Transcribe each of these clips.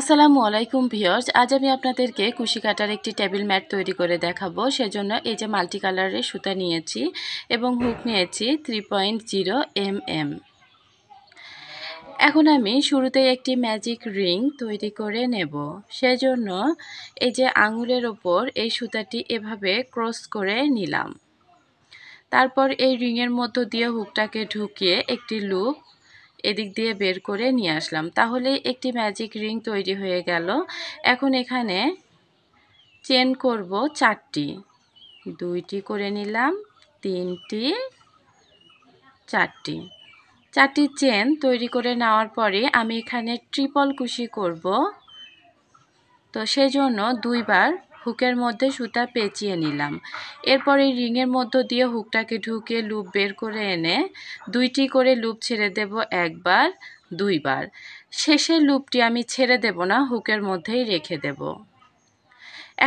আসসালামু আলাইকুম ভিওর্স আজ আমি আপনাদেরকে কুশি কাটার একটি টেবিল ম্যাট তৈরি করে দেখাবো সেজন্য এই যে মাল্টি কালারের সুতা নিয়েছি এবং হুক নিয়েছি three point zero M M এখন আমি শুরুতে একটি ম্যাজিক রিং তৈরি করে নেব সেজন্য এই যে আঙুলের ওপর এই সুতাটি এভাবে ক্রস করে নিলাম তারপর এই রিংয়ের মধ্য দিয়ে হুকটাকে ঢুকিয়ে একটি লুপ এদিক দিয়ে বের করে নিয়ে আসলাম তাহলে একটি ম্যাজিক রিং তৈরি হয়ে গেল এখন এখানে চেন করব চারটি দুইটি করে নিলাম তিনটি চারটি চারটি চেন তৈরি করে নেওয়ার পরে আমি এখানে ট্রিপল কুশি করব তো সেজন্য দুইবার হুকের মধ্যে সুতা পেঁচিয়ে নিলাম এরপর এই রিংয়ের মধ্য দিয়ে হুকটাকে ঢুকে লুপ বের করে এনে দুইটি করে লুপ ছেড়ে দেব একবার দুইবার শেষের লুপটি আমি ছেড়ে দেব না হুকের মধ্যেই রেখে দেব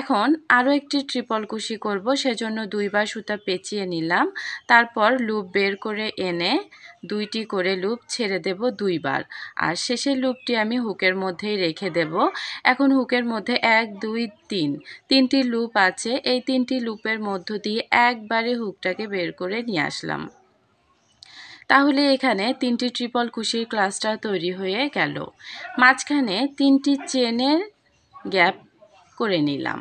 এখন আরও একটি ট্রিপল কুশি করব সেজন্য দুইবার সুতা পেঁচিয়ে নিলাম তারপর লুপ বের করে এনে দুইটি করে লুপ ছেড়ে দেব দুইবার আর শেষের লুপটি আমি হুকের মধ্যেই রেখে দেব এখন হুকের মধ্যে এক দুই তিন তিনটি লুপ আছে এই তিনটি লুপের মধ্য দিয়ে একবারে হুকটাকে বের করে নিয়ে আসলাম তাহলে এখানে তিনটি ট্রিপল কুশির ক্লাসটা তৈরি হয়ে গেল মাঝখানে তিনটি চেনের গ্যাপ করে নিলাম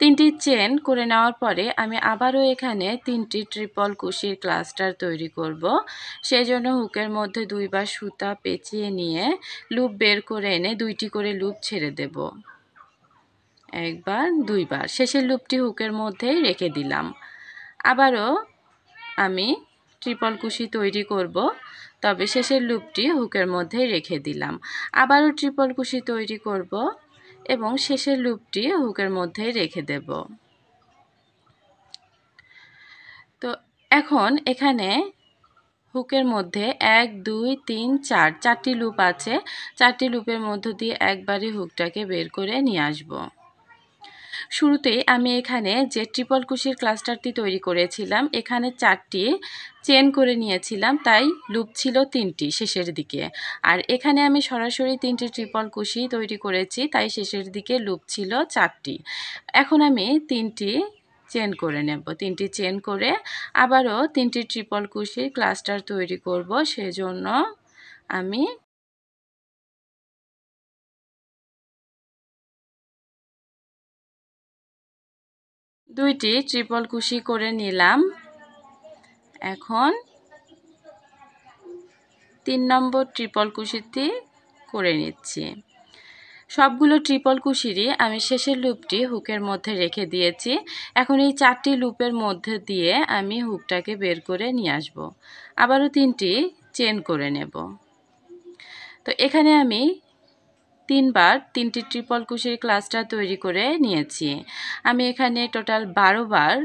তিনটি চেন করে নেওয়ার পরে আমি আবারও এখানে তিনটি ট্রিপল কুশির ক্লাস্টার তৈরি করব সেই জন্য হুকের মধ্যে দুইবার সুতা পেঁচিয়ে নিয়ে লুপ বের করে এনে দুইটি করে লুপ ছেড়ে দেব একবার দুইবার শেষের লুপটি হুকের মধ্যেই রেখে দিলাম আবারও আমি ট্রিপল কুশি তৈরি করব তবে শেষের লুপটি হুকের মধ্যেই রেখে দিলাম আবারও ট্রিপল কুশি তৈরি করব এবং শেষের লুপটি হুকের মধ্যেই রেখে দেব তো এখন এখানে হুকের মধ্যে এক দুই তিন চার চারটি লুপ আছে চারটি লুপের মধ্য দিয়ে একবারই হুকটাকে বের করে নিয়ে আসব শুরুতেই আমি এখানে যে ট্রিপল কুশির ক্লাস্টারটি তৈরি করেছিলাম এখানে চারটি চেন করে নিয়েছিলাম তাই লুপ ছিল তিনটি শেষের দিকে আর এখানে আমি সরাসরি তিনটি ট্রিপল কুশি তৈরি করেছি তাই শেষের দিকে লুপ ছিল চারটি এখন আমি তিনটি চেন করে নেব তিনটি চেন করে আবারও তিনটি ট্রিপল কুশির ক্লাস্টার তৈরি করব সেজন্য আমি দুইটি ট্রিপল কুশি করে নিলাম এখন তিন নম্বর ট্রিপল কুশিতে করে নিচ্ছি সবগুলো ট্রিপল কুশিরই আমি শেষের লুপটি হুকের মধ্যে রেখে দিয়েছি এখন এই চারটি লুপের মধ্যে দিয়ে আমি হুকটাকে বের করে নিয়ে আসব আবারও তিনটি চেন করে নেব তো এখানে আমি তিনবার তিনটি ট্রিপল কুশির ক্লাসটা তৈরি করে নিয়েছি আমি এখানে টোটাল বারোবার বার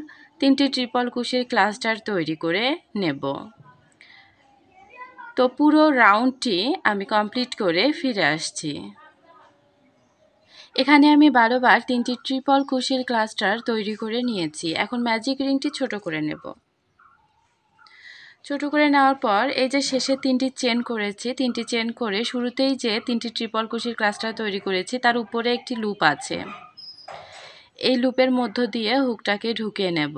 তিনটি ট্রিপল কুশির ক্লাস্টার তৈরি করে নেব তো পুরো রাউন্ডটি আমি কমপ্লিট করে ফিরে আসছি এখানে আমি বারোবার তিনটি ট্রিপল কুশির ক্লাস্টার তৈরি করে নিয়েছি এখন ম্যাজিক রিংটি ছোট করে নেব ছোট করে নেওয়ার পর এই যে শেষে তিনটি চেন করেছি তিনটি চেন করে শুরুতেই যে তিনটি ট্রিপল কুশির ক্লাস্টার তৈরি করেছি তার উপরে একটি লুপ আছে এই লুপের মধ্য দিয়ে হুকটাকে ঢুকিয়ে নেব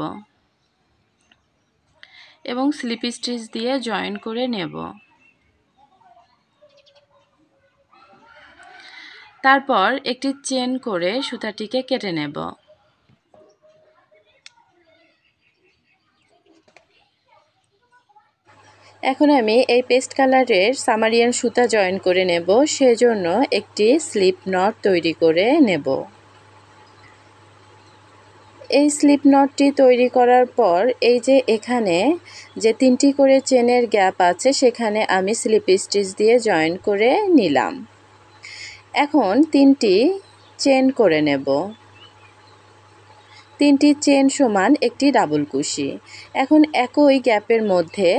এবং স্লিপ স্টিচ দিয়ে জয়েন করে নেব তারপর একটি চেন করে সুতাটিকে কেটে নেব এখন আমি এই পেস্ট কালারের সামারিয়ান সুতা জয়েন করে নেব সেজন্য একটি স্লিপ নট তৈরি করে নেব এই স্লিপ নটটি তৈরি করার পর এই যে এখানে যে তিনটি করে চেনের গ্যাপ আছে সেখানে আমি স্লিপ স্টিচ দিয়ে জয়েন করে নিলাম এখন তিনটি চেন করে নেব তিনটি চেন সমান একটি ডাবল কুশি এখন একই গ্যাপের মধ্যে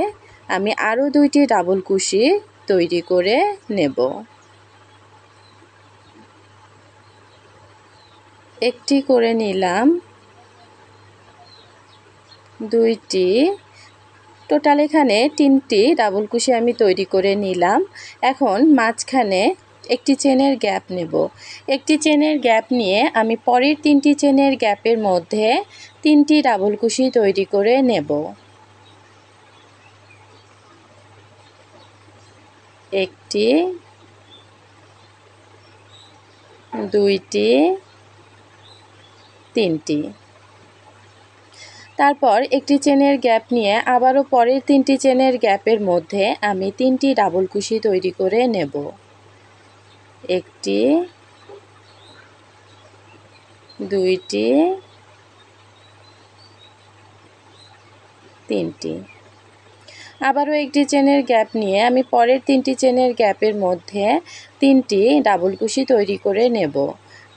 আমি আরও দুইটি ডাবল কুশি তৈরি করে নেব একটি করে নিলাম দুইটি টোটাল এখানে তিনটি ডাবল কুশি আমি তৈরি করে নিলাম এখন মাঝখানে একটি চেনের গ্যাপ নেব একটি চেনের গ্যাপ নিয়ে আমি পরের তিনটি চেনের গ্যাপের মধ্যে তিনটি ডাবল কুশি তৈরি করে নেব একটি দুইটি তিনটি তারপর একটি চেনের গ্যাপ নিয়ে আবারও পরের তিনটি চেনের গ্যাপের মধ্যে আমি তিনটি ডাবল কুশি তৈরি করে নেব একটি দুইটি তিনটি আবারও একটি চেনের গ্যাপ নিয়ে আমি পরের তিনটি চেনের গ্যাপের মধ্যে তিনটি ডাবল কুশি তৈরি করে নেব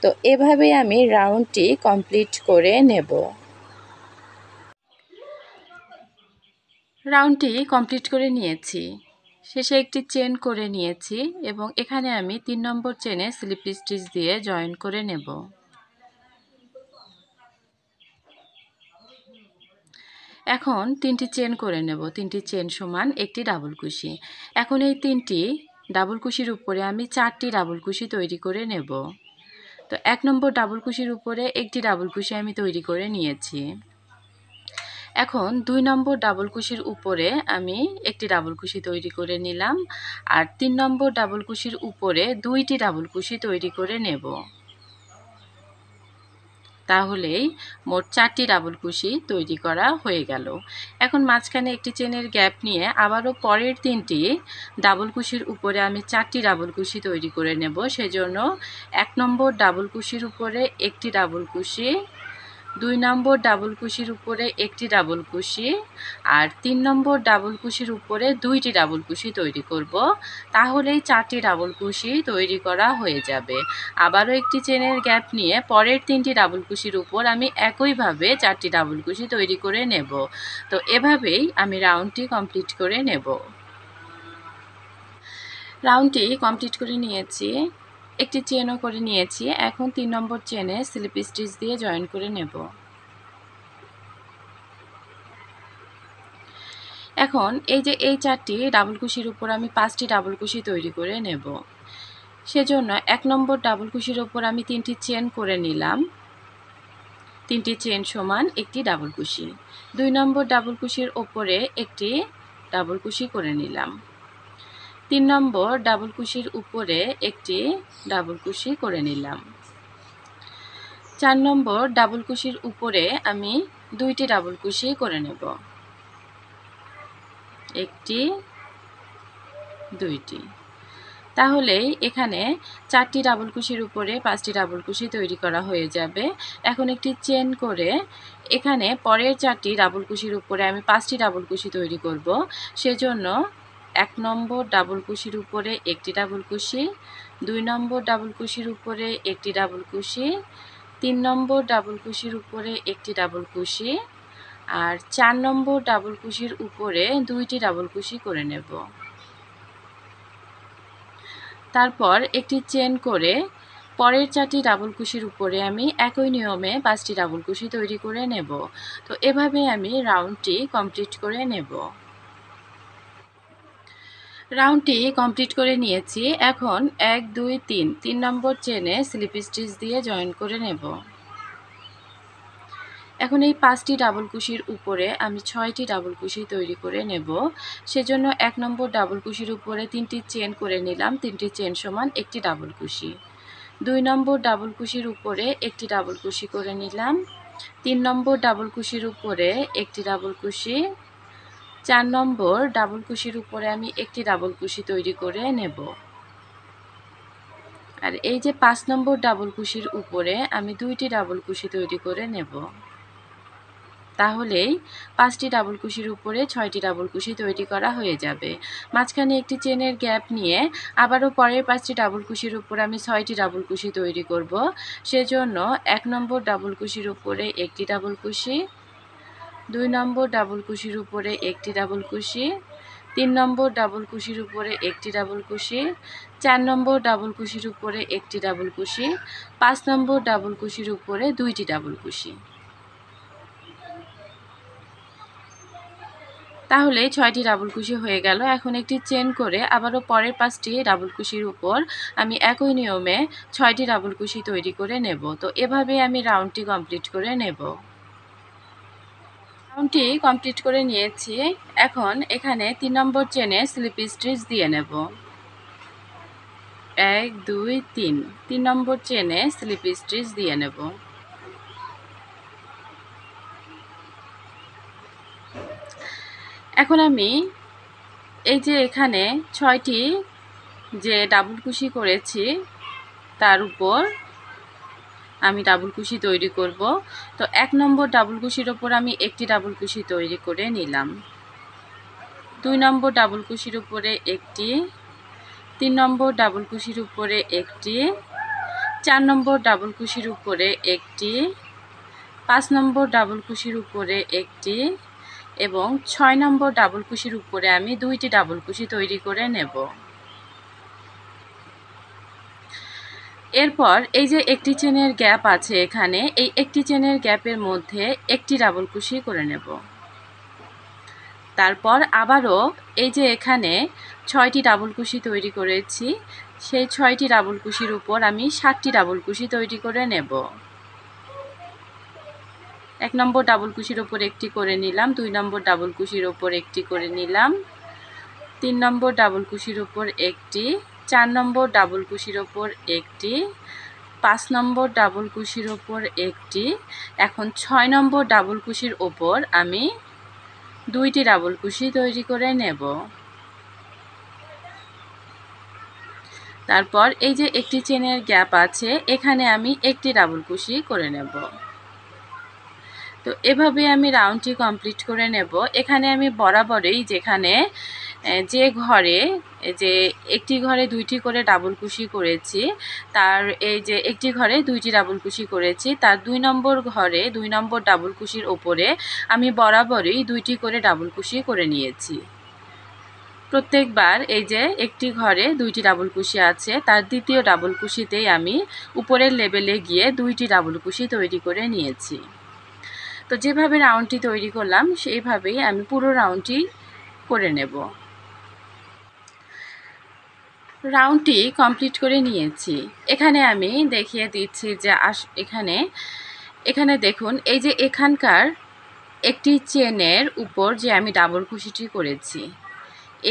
তো এভাবে আমি রাউন্ডটি কমপ্লিট করে নেব রাউন্ডটি কমপ্লিট করে নিয়েছি শেষে একটি চেন করে নিয়েছি এবং এখানে আমি তিন নম্বর চেনে স্লিপ স্টিচ দিয়ে জয়েন করে নেব এখন তিনটি চেন করে নেব তিনটি চেন সমান একটি ডাবল কুশি এখন এই তিনটি ডাবল কুশির উপরে আমি চারটি ডাবল কুশি তৈরি করে নেব তো এক নম্বর ডাবল কুশির উপরে একটি ডাবল কুশি আমি তৈরি করে নিয়েছি এখন দুই নম্বর ডাবল কুশির উপরে আমি একটি ডাবল কুশি তৈরি করে নিলাম আর তিন নম্বর ডাবল কুশির উপরে দুইটি ডাবল কুশি তৈরি করে নেব তাহলেই মোট চারটি ডাবল কুশি তৈরি করা হয়ে গেল এখন মাঝখানে একটি চেনের গ্যাপ নিয়ে আবারও পরের তিনটি ডাবল কুশির উপরে আমি চারটি ডাবল কুশি তৈরি করে নেব সেজন্য এক নম্বর ডাবল কুশির উপরে একটি ডাবল কুশি দুই নম্বর ডাবল কুশির উপরে একটি ডাবল কুশি আর তিন নম্বর ডাবল কুশির উপরে দুইটি ডাবল কুশি তৈরি করব তাহলেই চারটি ডাবল কুশি তৈরি করা হয়ে যাবে আবারও একটি চেনের গ্যাপ নিয়ে পরের তিনটি ডাবল কুশির উপর আমি একইভাবে চারটি ডাবল কুশি তৈরি করে নেব তো এভাবেই আমি রাউন্ডটি কমপ্লিট করে নেব রাউন্ডটি কমপ্লিট করে নিয়েছি একটি চেনও করে নিয়েছি এখন তিন নম্বর চেনে স্লিপ স্টিচ দিয়ে জয়েন করে নেব এখন এই যে এই চারটি ডাবল কুশির উপর আমি পাঁচটি ডাবল কুশি তৈরি করে নেব সেজন্য এক নম্বর ডাবল কুশির উপর আমি তিনটি চেন করে নিলাম তিনটি চেন সমান একটি ডাবল কুশি দুই নম্বর ডাবল কুশির ওপরে একটি ডাবল কুশি করে নিলাম তিন নম্বর ডাবল কুশির উপরে একটি ডাবল কুশি করে নিলাম চার নম্বর ডাবল কুশির উপরে আমি দুইটি ডাবল কুশি করে নেব একটি দুইটি তাহলে এখানে চারটি ডাবল কুশির উপরে পাঁচটি ডাবল কুশি তৈরি করা হয়ে যাবে এখন একটি চেন করে এখানে পরের চারটি ডাবল কুশির উপরে আমি পাঁচটি ডাবল কুশি তৈরি করব সেজন্য এক নম্বর ডাবল কুশির উপরে একটি ডাবল কুশি দুই নম্বর ডাবল কুশির উপরে একটি ডাবল কুশি তিন নম্বর ডাবল কুশির উপরে একটি ডাবল কুশি আর চার নম্বর ডাবল কুশির উপরে দুইটি ডাবল কুশি করে নেব তারপর একটি চেন করে পরের চারটি ডাবল কুশির উপরে আমি একই নিয়মে পাঁচটি ডাবল কুশি তৈরি করে নেব তো এভাবে আমি রাউন্ডটি কমপ্লিট করে নেব রাউন্ডটি কমপ্লিট করে নিয়েছি এখন এক দুই তিন তিন নম্বর চেনে স্লিপ স্টিচ দিয়ে জয়েন করে নেব এখন এই পাঁচটি ডাবল কুশির উপরে আমি ছয়টি ডাবল কুশি তৈরি করে নেব সেজন্য এক নম্বর ডাবল কুশির উপরে তিনটি চেন করে নিলাম তিনটি চেন সমান একটি ডাবল কুশি দুই নম্বর ডাবল কুশির উপরে একটি ডাবল কুশি করে নিলাম তিন নম্বর ডাবল কুশির উপরে একটি ডাবল কুশি চার নম্বর ডাবল কুশির উপরে আমি একটি ডাবল কুশি তৈরি করে নেব আর এই যে পাঁচ নম্বর ডাবল কুশির উপরে আমি দুইটি ডাবল কুশি তৈরি করে নেব তাহলেই পাঁচটি ডাবল কুশির উপরে ছয়টি ডাবল কুশি তৈরি করা হয়ে যাবে মাঝখানে একটি চেনের গ্যাপ নিয়ে আবারও পরের পাঁচটি ডাবল কুশির উপরে আমি ছয়টি ডাবল কুশি তৈরি করব সেজন্য এক নম্বর ডাবল কুশির উপরে একটি ডাবল কুশি দুই নম্বর ডাবল কুশির উপরে একটি ডাবল কুশি তিন নম্বর ডাবল কুশির উপরে একটি ডাবল কুশি চার নম্বর ডাবল কুশির উপরে একটি ডাবল কুশি পাঁচ নম্বর ডাবল কুশির উপরে দুইটি ডাবল কুশি তাহলে ছয়টি ডাবল কুশি হয়ে গেল এখন একটি চেন করে আবারও পরের পাঁচটি ডাবল কুশির উপর আমি একই নিয়মে ছয়টি ডাবল কুশি তৈরি করে নেব তো এভাবে আমি রাউন্ডটি কমপ্লিট করে নেব রাউন্ডটি কমপ্লিট করে নিয়েছি এখন এখানে তিন নম্বর চেনে স্লিপ স্টিচ দিয়ে নেব এক দুই তিন তিন নম্বর চেনে স্লিপ স্টিচ দিয়ে নেব এখন আমি এই যে এখানে ছয়টি যে ডাবল কুশি করেছি তার উপর আমি ডাবল কুশি তৈরি করব তো এক নম্বর ডাবল কুশির ওপর আমি একটি ডাবল কুশি তৈরি করে নিলাম দুই নম্বর ডাবল কুশির উপরে একটি তিন নম্বর ডাবল কুশির উপরে একটি চার নম্বর ডাবল কুশির উপরে একটি পাঁচ নম্বর ডাবল কুশির উপরে একটি এবং ছয় নম্বর ডাবল কুশির উপরে আমি দুইটি ডাবল কুশি তৈরি করে নেব এরপর এই যে একটি চেনের গ্যাপ আছে এখানে এই একটি চেনের গ্যাপের মধ্যে একটি ডাবল কুশি করে নেব তারপর আবারও এই যে এখানে ছয়টি ডাবল কুশি তৈরি করেছি সেই ছয়টি ডাবল কুশির উপর আমি সাতটি ডাবল কুশি তৈরি করে নেব এক নম্বর ডাবল কুশির ওপর একটি করে নিলাম দুই নম্বর ডাবল কুশির ওপর একটি করে নিলাম তিন নম্বর ডাবল কুশির ওপর একটি চার নম্বর ডাবল কুশির ওপর একটি পাঁচ নম্বর ডাবল কুশির ওপর একটি এখন ছয় নম্বর ডাবল কুশির ওপর আমি দুইটি ডাবল কুশি তৈরি করে নেব তারপর এই যে একটি চেনের গ্যাপ আছে এখানে আমি একটি ডাবল কুশি করে নেব তো এভাবে আমি রাউন্ডটি কমপ্লিট করে নেব এখানে আমি বরাবরেই যেখানে যে ঘরে যে একটি ঘরে দুইটি করে ডাবল কুশি করেছি তার এই যে একটি ঘরে দুইটি ডাবল কুশি করেছি তার দুই নম্বর ঘরে দুই নম্বর ডাবল কুশির ওপরে আমি বরাবরই দুইটি করে ডাবল কুশি করে নিয়েছি প্রত্যেকবার এই যে একটি ঘরে দুইটি ডাবল কুশি আছে তার দ্বিতীয় ডাবল কুশিতেই আমি উপরের লেভেলে গিয়ে দুইটি ডাবল কুশি তৈরি করে নিয়েছি তো যেভাবে রাউন্ডটি তৈরি করলাম সেইভাবেই আমি পুরো রাউন্ডটি করে নেব রাউন্ডটি কমপ্লিট করে নিয়েছি এখানে আমি দেখিয়ে দিচ্ছি যে আস এখানে এখানে দেখুন এই যে এখানকার একটি চেনের উপর যে আমি ডাবল কুশিটি করেছি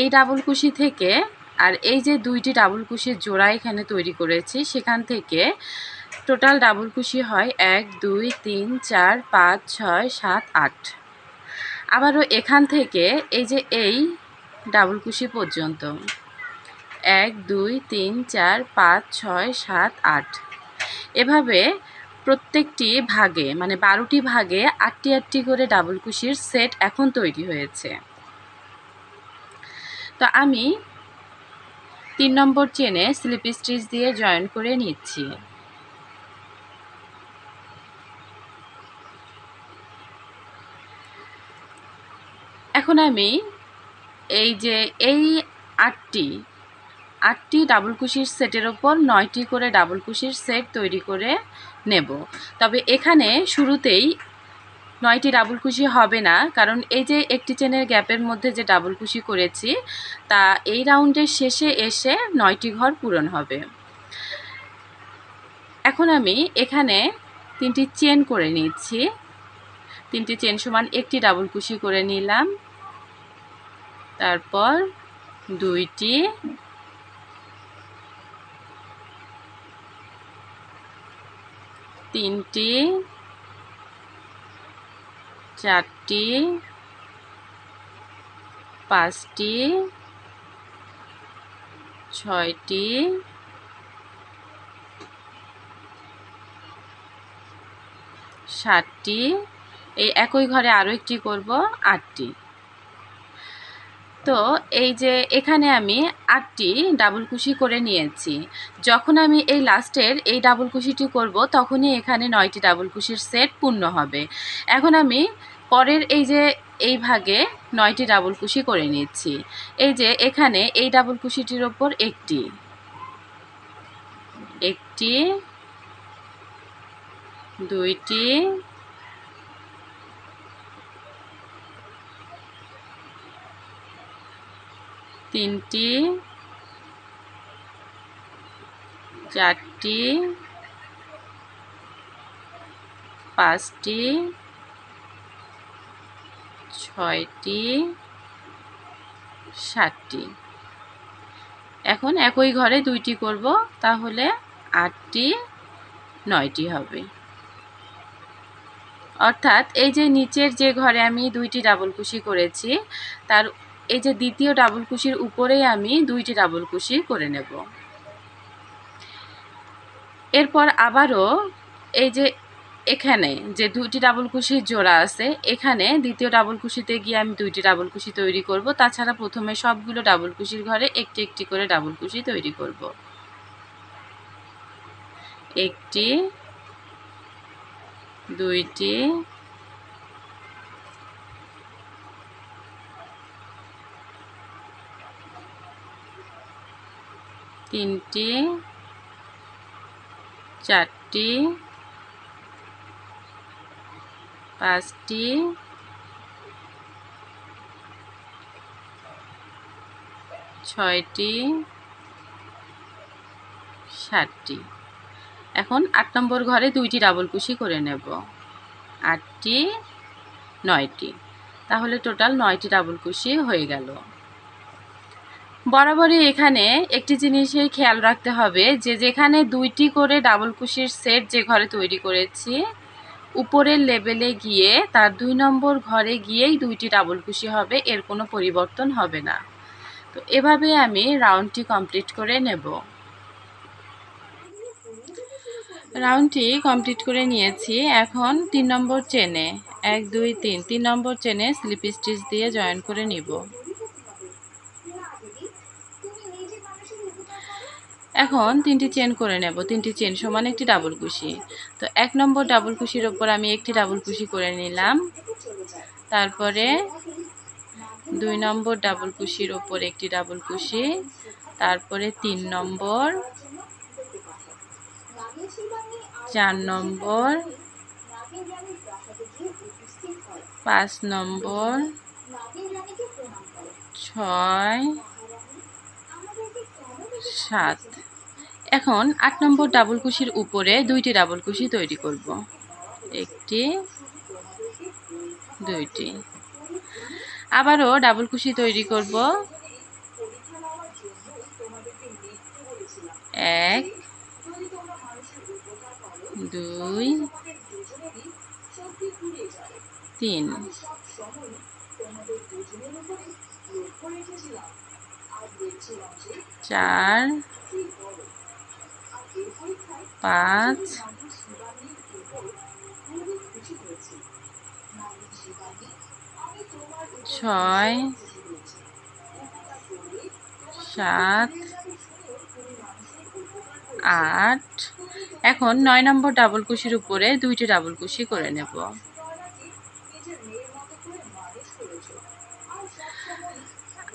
এই ডাবল কুশি থেকে আর এই যে দুইটি ডাবল কুশির জোড়া এখানে তৈরি করেছি সেখান থেকে টোটাল ডাবল কুশি হয় এক দুই তিন চার পাঁচ ছয় সাত আট আবারও এখান থেকে এই যে এই ডাবল কুশি পর্যন্ত এক দুই তিন চার পাঁচ ছয় সাত আট এভাবে প্রত্যেকটি ভাগে মানে বারোটি ভাগে আটটি আটটি করে ডাবল কুশির সেট এখন তৈরি হয়েছে তো আমি তিন নম্বর চেনে স্লিপ স্টিচ দিয়ে জয়েন করে নিচ্ছি এখন আমি এই যে এই আটটি আটটি ডাবল কুশির সেটের ওপর নয়টি করে ডাবল কুশির সেট তৈরি করে নেব তবে এখানে শুরুতেই নয়টি ডাবল কুশি হবে না কারণ এই যে একটি চেনের গ্যাপের মধ্যে যে ডাবল কুশি করেছি তা এই রাউন্ডের শেষে এসে নয়টি ঘর পূরণ হবে এখন আমি এখানে তিনটি চেন করে নিচ্ছি তিনটি চেন সমান একটি ডাবল কুশি করে নিলাম তারপর দুইটি তিনটি চারটি পাঁচটি ছয়টি সাতটি এই একই ঘরে আরও একটি করব আটটি তো এই যে এখানে আমি আটটি ডাবল কুশি করে নিয়েছি যখন আমি এই লাস্টের এই ডাবল কুশিটি করব তখনই এখানে নয়টি ডাবল কুশির সেট পূর্ণ হবে এখন আমি পরের এই যে এই ভাগে নয়টি ডাবল কুশি করে নিচ্ছি এই যে এখানে এই ডাবল কুশিটির ওপর একটি একটি দুইটি তিনটি চারটি পাঁচটি ছয়টি সাতটি এখন একই ঘরে দুইটি করব তাহলে আটটি নয়টি হবে অর্থাৎ এই যে নিচের যে ঘরে আমি দুইটি ডাবল কুশি করেছি তার এই যে দ্বিতীয় ডাবল কুশির উপরেই আমি দুইটি ডাবল কুশি করে নেব এরপর আবারও এই যে এখানে যে দুইটি ডাবল কুশির জোড়া আছে এখানে দ্বিতীয় ডাবল কুশিতে গিয়ে আমি দুইটি ডাবল কুশি তৈরি করব তাছাড়া প্রথমে সবগুলো ডাবল কুশির ঘরে একটি একটি করে ডাবল কুশি তৈরি করব একটি দুইটি তিনটি চারটি পাঁচটি ছয়টি সাতটি এখন আট নম্বর ঘরে দুইটি ডাবল কুশি করে নেব আটটি নয়টি তাহলে টোটাল নয়টি ডাবল কুশি হয়ে গেল বরাবরই এখানে একটি জিনিসের খেয়াল রাখতে হবে যে যেখানে দুইটি করে ডাবল কুশির সেট যে ঘরে তৈরি করেছি উপরের লেবেলে গিয়ে তার দুই নম্বর ঘরে গিয়েই দুইটি ডাবল কুশি হবে এর কোনো পরিবর্তন হবে না তো এভাবে আমি রাউন্ডটি কমপ্লিট করে নেব রাউন্ডটি কমপ্লিট করে নিয়েছি এখন তিন নম্বর চেনে এক দুই তিন তিন নম্বর চেনে স্লিপ স্টিচ দিয়ে জয়েন করে নিব এখন তিনটি চেন করে নেব তিনটি চেন সমান একটি ডাবল কুশি তো এক নম্বর ডাবল কুশির ওপর আমি একটি ডাবল কুশি করে নিলাম তারপরে দুই নম্বর ডাবল কুশির ওপর একটি ডাবল কুশি তারপরে তিন নম্বর চার নম্বর পাঁচ নম্বর ছয় সাত এখন আট নম্বর ডাবল কুশির উপরে দুইটি ডাবল কুশি তৈরি করব একটি দুইটি আবারও ডাবল কুশি তৈরি করব এক দুই তিন চার পাঁচ ছয় সাত আট এখন নয় নম্বর ডাবল কুশির উপরে দুইটি ডাবল কুশি করে নেব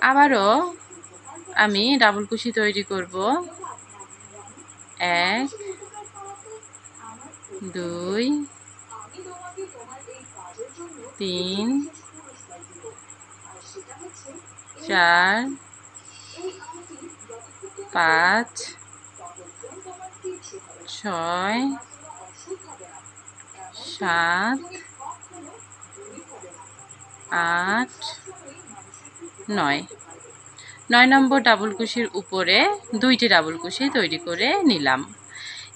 আবারও আমি ডাবল কুশি তৈরি করব এক দুই তিন চার পাঁচ ছয় সাত আট নয় নয় নম্বর ডাবল কুশির উপরে দুইটি ডাবল কুশি তৈরি করে নিলাম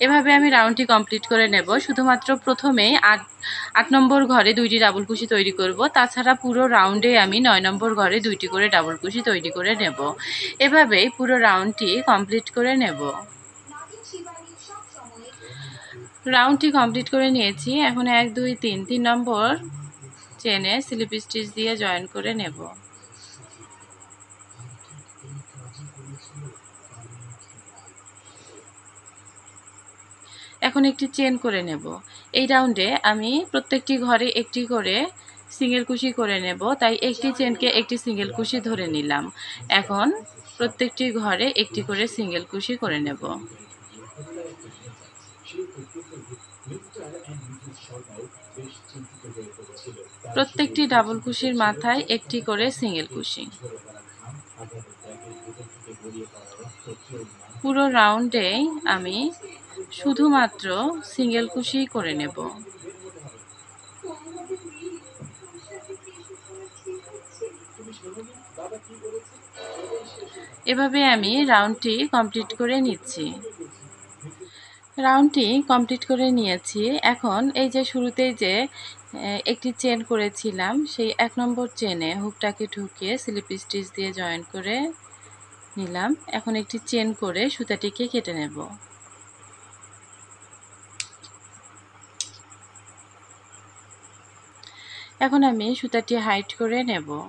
এভাবে আমি রাউন্ডটি কমপ্লিট করে নেব শুধুমাত্র প্রথমে আট আট নম্বর ঘরে দুইটি ডাবল কুশি তৈরি করব তাছাড়া পুরো রাউন্ডে আমি নয় নম্বর ঘরে দুইটি করে ডাবল কুশি তৈরি করে নেব এভাবেই পুরো রাউন্ডটি কমপ্লিট করে নেব রাউন্ডটি কমপ্লিট করে নিয়েছি এখন এক দুই তিন তিন নম্বর চেনে স্লিপ স্টিচ দিয়ে জয়েন করে নেব এখন একটি চেন করে নেব এই রাউন্ডে আমি প্রত্যেকটি ঘরে একটি করে সিঙ্গেল কুশি করে নেব তাই একটি চেনকে একটি সিঙ্গেল কুশি ধরে নিলাম এখন প্রত্যেকটি ঘরে একটি করে সিঙ্গেল কুশি করে নেব প্রত্যেকটি ডাবল কুশির মাথায় একটি করে সিঙ্গেল কুশি পুরো রাউন্ডে আমি শুধুমাত্র সিঙ্গেল কুশিই করে নেব এভাবে আমি রাউন্ডটি কমপ্লিট করে নিচ্ছি রাউন্ডটি কমপ্লিট করে নিয়েছি এখন এই যে শুরুতেই যে একটি চেন করেছিলাম সেই এক নম্বর চেনে হুকটাকে ঢুকিয়ে স্লিপ স্টিচ দিয়ে জয়েন করে নিলাম এখন একটি চেন করে সুতাটিকে কেটে নেব এখন আমি সুতাটি হাইট করে নেব এখন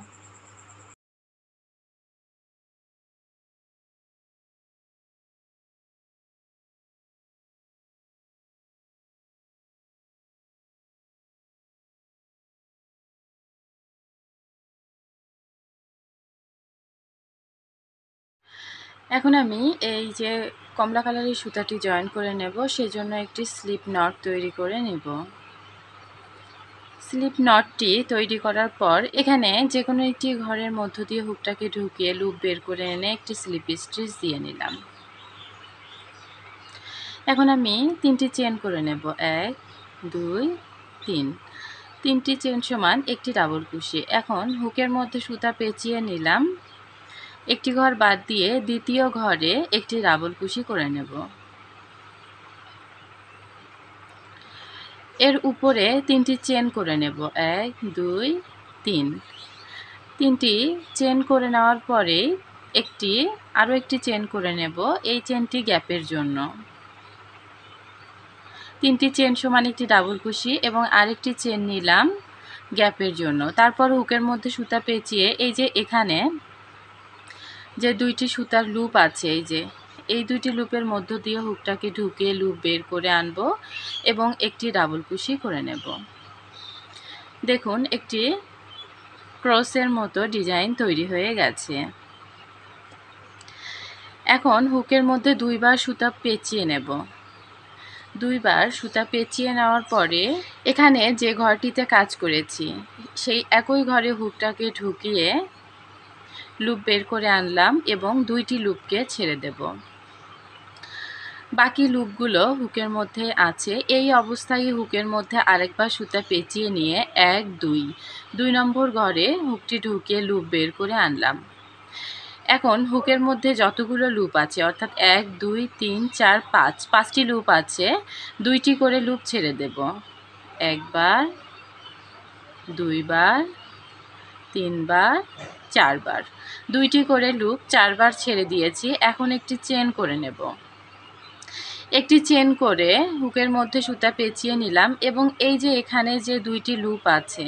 আমি এই যে কমলা কালারের সুতাটি জয়েন করে নেব সেজন্য একটি স্লিপ নট তৈরি করে নেব স্লিপ নটটি তৈরি করার পর এখানে যে কোনো একটি ঘরের মধ্য দিয়ে হুকটাকে ঢুকিয়ে লুপ বের করে এনে একটি স্লিপ স্টিচ দিয়ে নিলাম এখন আমি তিনটি চেন করে নেব এক দুই তিন তিনটি চেন সমান একটি ডাবল কুশি এখন হুকের মধ্যে সুতা পেঁচিয়ে নিলাম একটি ঘর বাদ দিয়ে দ্বিতীয় ঘরে একটি ডাবল কুশি করে নেব এর উপরে তিনটি চেন করে নেব এক দুই তিন তিনটি চেন করে নেওয়ার পরে একটি আরও একটি চেন করে নেব এই চেনটি গ্যাপের জন্য তিনটি চেন সমান একটি ডাবল কুশি এবং আরেকটি চেন নিলাম গ্যাপের জন্য তারপর হুকের মধ্যে সুতা পেঁচিয়ে এই যে এখানে যে দুইটি সুতার লুপ আছে এই যে এই দুইটি লুপের মধ্য দিয়ে হুকটাকে ঢুকে লুপ বের করে আনব এবং একটি ডাবল কুশি করে নেব দেখুন একটি ক্রসের মতো ডিজাইন তৈরি হয়ে গেছে এখন হুকের মধ্যে দুইবার সুতা পেঁচিয়ে নেব দুইবার সুতা পেঁচিয়ে নেওয়ার পরে এখানে যে ঘরটিতে কাজ করেছি সেই একই ঘরে হুকটাকে ঢুকিয়ে লুপ বের করে আনলাম এবং দুইটি লুপকে ছেড়ে দেব বাকি লুপগুলো হুকের মধ্যে আছে এই অবস্থায় হুকের মধ্যে আরেকবার সুতা পেঁচিয়ে নিয়ে এক দুই দুই নম্বর ঘরে হুকটি ঢুকে লুপ বের করে আনলাম এখন হুকের মধ্যে যতগুলো লুপ আছে অর্থাৎ এক দুই তিন চার পাঁচ পাঁচটি লুপ আছে দুইটি করে লুপ ছেড়ে দেব একবার দুইবার তিনবার চারবার দুইটি করে লুপ চারবার ছেড়ে দিয়েছি এখন একটি চেন করে নেব একটি চেন করে হুকের মধ্যে সুতা পেঁচিয়ে নিলাম এবং এই যে এখানে যে দুইটি লুপ আছে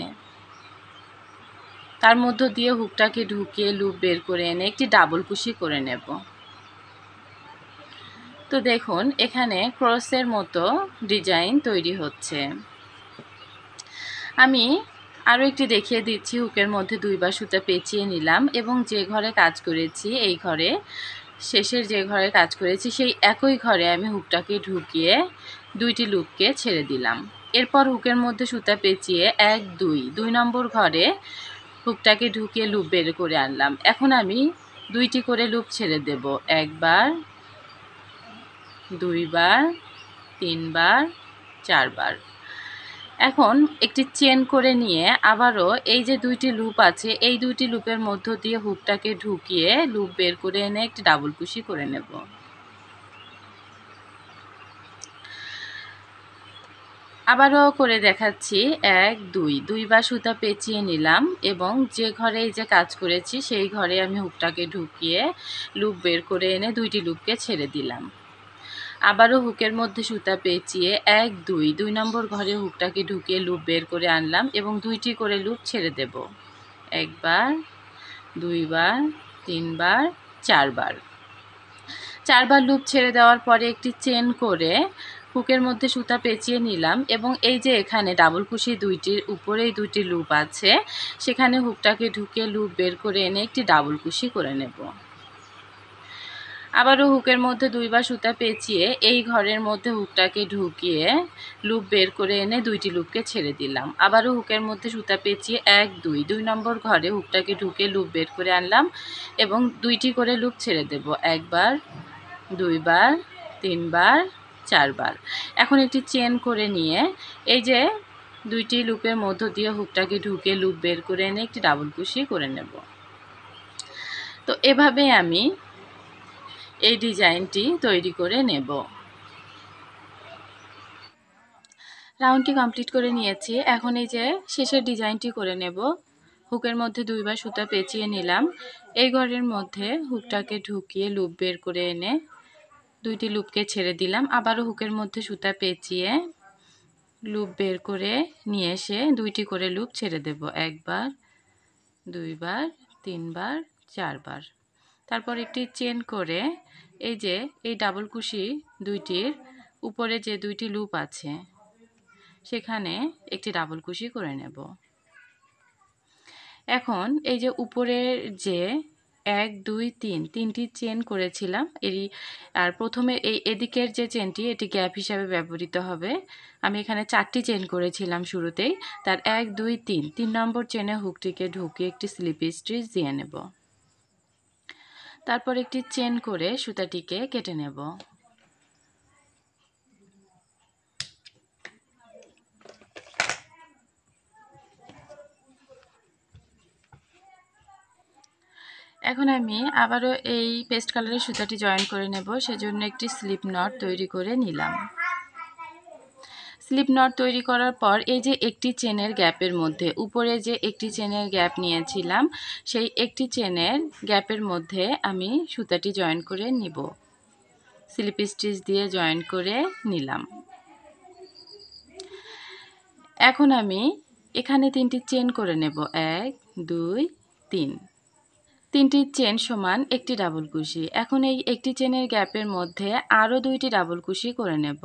তার মধ্য দিয়ে হুকটাকে ঢুকিয়ে লুপ বের করে এনে একটি ডাবল কুশি করে নেব তো দেখুন এখানে ক্রসের মতো ডিজাইন তৈরি হচ্ছে আমি আরও একটি দেখিয়ে দিচ্ছি হুকের মধ্যে দুইবার সুতা পেঁচিয়ে নিলাম এবং যে ঘরে কাজ করেছি এই ঘরে শেষের যে ঘরে কাজ করেছি সেই একই ঘরে আমি হুকটাকে ঢুকিয়ে দুইটি লুপকে ছেড়ে দিলাম এরপর হুকের মধ্যে সুতা পেঁচিয়ে এক দুই দুই নম্বর ঘরে হুকটাকে ঢুকিয়ে লুপ বের করে আনলাম এখন আমি দুইটি করে লুপ ছেড়ে দেব একবার দুইবার তিনবার চারবার এখন একটি চেন করে নিয়ে আবারও এই যে দুইটি লুপ আছে এই দুইটি লুপের মধ্য দিয়ে হুকটাকে ঢুকিয়ে লুপ বের করে এনে একটি ডাবল কুশি করে নেব আবারও করে দেখাচ্ছি এক দুই দুইবার সুতা পেঁচিয়ে নিলাম এবং যে ঘরে এই যে কাজ করেছি সেই ঘরে আমি হুকটাকে ঢুকিয়ে লুপ বের করে এনে দুইটি লুপকে ছেড়ে দিলাম আবারও হুকের মধ্যে সুতা পেঁচিয়ে এক দুই দুই নম্বর ঘরে হুকটাকে ঢুকিয়ে লুপ বের করে আনলাম এবং দুইটি করে লুপ ছেড়ে দেব একবার দুইবার তিনবার চারবার চারবার লুপ ছেড়ে দেওয়ার পরে একটি চেন করে হুকের মধ্যে সুতা পেঁচিয়ে নিলাম এবং এই যে এখানে ডাবল কুশি দুইটির উপরেই দুইটি লুপ আছে সেখানে হুকটাকে ঢুকে লুপ বের করে এনে একটি ডাবল কুশি করে নেব আবারও হুকের মধ্যে দুইবার সুতা পেঁচিয়ে এই ঘরের মধ্যে হুকটাকে ঢুকিয়ে লুপ বের করে এনে দুইটি লুপকে ছেড়ে দিলাম আবারও হুকের মধ্যে সুতা পেঁচিয়ে এক দুই দুই নম্বর ঘরে হুকটাকে ঢুকে লুপ বের করে আনলাম এবং দুইটি করে লুপ ছেড়ে দেব একবার দুইবার তিনবার চারবার এখন একটি চেন করে নিয়ে এই যে দুইটি লুপের মধ্য দিয়ে হুকটাকে ঢুকে লুপ বের করে এনে একটি ডাবল কুশি করে নেব তো এভাবে আমি এই ডিজাইনটি তৈরি করে নেব রাউন্ডটি কমপ্লিট করে নিয়েছি এখন এই যে শেষের ডিজাইনটি করে নেব হুকের মধ্যে দুইবার সুতা পেঁচিয়ে নিলাম এই ঘরের মধ্যে হুকটাকে ঢুকিয়ে লুপ বের করে এনে দুইটি লুপকে ছেড়ে দিলাম আবারও হুকের মধ্যে সুতা পেঁচিয়ে লুপ বের করে নিয়ে এসে দুইটি করে লুপ ছেড়ে দেব একবার দুইবার তিনবার চারবার তারপর একটি চেন করে এই যে এই ডাবল কুশি দুইটির উপরে যে দুইটি লুপ আছে সেখানে একটি ডাবল কুশি করে নেব এখন এই যে উপরের যে এক দুই তিন তিনটি চেন করেছিলাম এরই আর প্রথমে এই এদিকের যে চেনটি এটি গ্যাপ হিসাবে ব্যবহৃত হবে আমি এখানে চারটি চেন করেছিলাম শুরুতেই তার এক দুই তিন তিন নম্বর চেনে হুকটিকে ঢুকিয়ে একটি স্লিপ স্টিচ দিয়ে নেব তারপর একটি চেন করে সুতাটিকে কেটে নেব এখন আমি আবারও এই পেস্ট কালারের সুতাটি জয়েন করে নেব সেজন্য একটি স্লিপ নট তৈরি করে নিলাম স্লিপ নট তৈরি করার পর এই যে একটি চেনের গ্যাপের মধ্যে উপরে যে একটি চেনের গ্যাপ নিয়েছিলাম সেই একটি চেনের গ্যাপের মধ্যে আমি সুতাটি জয়েন করে নিব স্লিপ স্টিচ দিয়ে জয়েন করে নিলাম এখন আমি এখানে তিনটি চেন করে নেব এক দুই তিন তিনটি চেন সমান একটি ডাবল কুশি এখন এই একটি চেনের গ্যাপের মধ্যে আরও দুইটি ডাবল কুশি করে নেব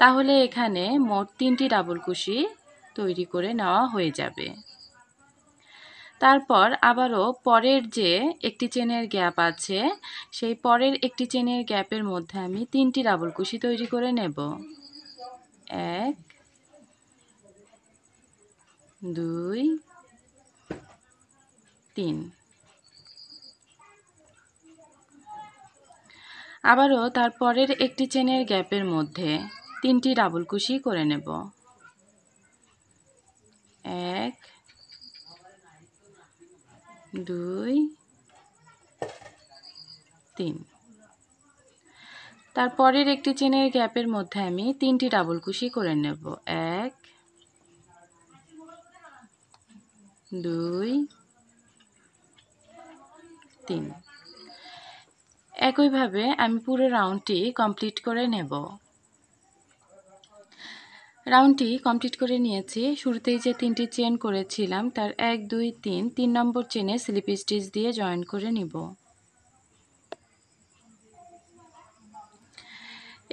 তাহলে এখানে মোট তিনটি ডাবল কুশি তৈরি করে নেওয়া হয়ে যাবে তারপর আবারও পরের যে একটি চেনের গ্যাপ আছে সেই পরের একটি চেনের গ্যাপের মধ্যে আমি তিনটি ডাবল কুশি তৈরি করে নেব এক দুই তিন আবারও তার পরের একটি চেনের গ্যাপের মধ্যে তিনটি ডাবল কুশি করে নেব এক দুই তিন তারপরের একটি চেনের গ্যাপের মধ্যে আমি তিনটি ডাবল কুশি করে নেব এক দুই তিন একইভাবে আমি পুরো রাউন্ডটি কমপ্লিট করে নেব রাউন্ডটি কমপ্লিট করে নিয়েছি শুরুতেই যে তিনটি চেন করেছিলাম তার এক দুই তিন তিন নম্বর চেনে স্লিপ স্টিচ দিয়ে জয়েন করে নিব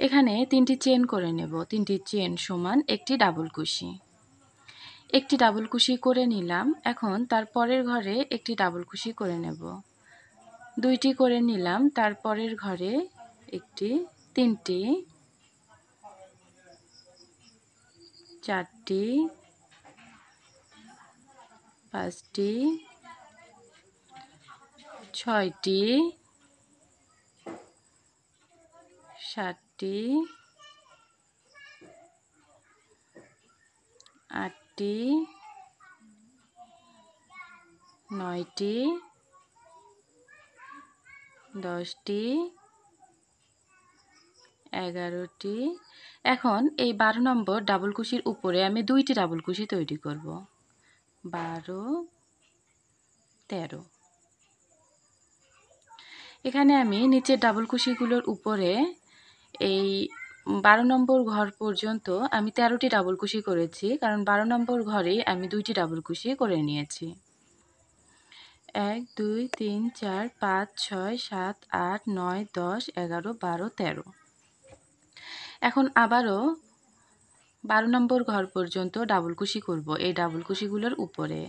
এখানে তিনটি চেন করে নেব তিনটি চেন সমান একটি ডাবল কুশি একটি ডাবল কুশি করে নিলাম এখন তার পরের ঘরে একটি ডাবল কুশি করে নেব দুইটি করে নিলাম তার পরের ঘরে একটি তিনটি চারটি পাঁচটি ছয়টি সাতটি আটটি নয়টি দশটি এগারোটি এখন এই বারো নম্বর ডাবল কুশির উপরে আমি দুইটি ডাবল কুশি তৈরি করব বারো তেরো এখানে আমি নিচের ডাবল কুশিগুলোর উপরে এই বারো নম্বর ঘর পর্যন্ত আমি তেরোটি ডাবল কুশি করেছি কারণ বারো নম্বর ঘরে আমি দুইটি ডাবল কুশি করে নিয়েছি এক দুই তিন চার পাঁচ ছয় সাত আট নয় দশ এগারো বারো তেরো এখন আবারও বারো নম্বর ঘর পর্যন্ত ডাবল কুশি করব এই ডাবল কুশিগুলোর উপরে